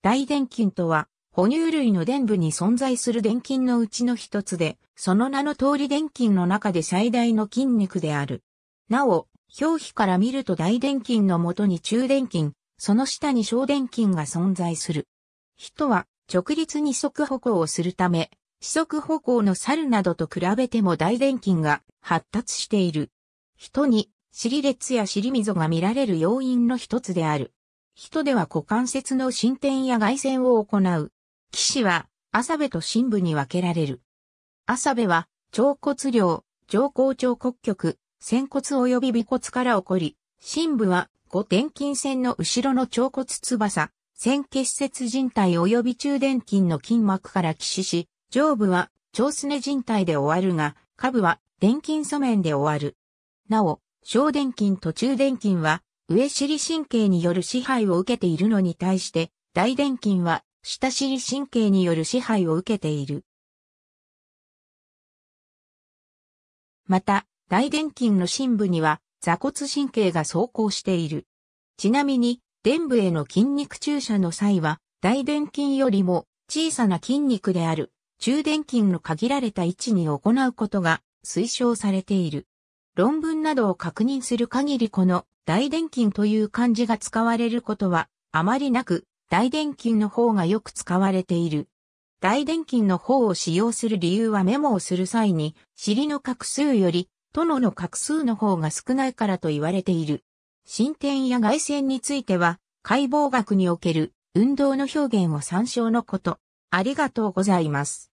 大電菌とは、哺乳類の伝部に存在する電菌のうちの一つで、その名の通り電菌の中で最大の筋肉である。なお、表皮から見ると大電筋のもとに中電筋、その下に小電筋が存在する。人は直立二足歩行をするため、四足歩行の猿などと比べても大電筋が発達している。人に尻列や尻溝が見られる要因の一つである。人では股関節の進展や外旋を行う。騎士は、浅部と深部に分けられる。浅部は、腸骨量、上甲腸骨局、仙骨及び尾骨から起こり、深部は、五転筋線の後ろの腸骨翼、仙結節靭帯及び中殿筋の筋膜から起死し、上部は、腸すね靭帯で終わるが、下部は、殿筋素面で終わる。なお、小殿筋と中殿筋は、上尻神経による支配を受けているのに対して、大殿筋は下尻神経による支配を受けている。また、大殿筋の深部には座骨神経が走行している。ちなみに、殿部への筋肉注射の際は、大殿筋よりも小さな筋肉である中殿筋の限られた位置に行うことが推奨されている。論文などを確認する限りこの大殿筋という漢字が使われることはあまりなく、大殿筋の方がよく使われている。大殿筋の方を使用する理由はメモをする際に、尻の画数より、殿の画数の方が少ないからと言われている。進展や外線については、解剖学における運動の表現を参照のこと。ありがとうございます。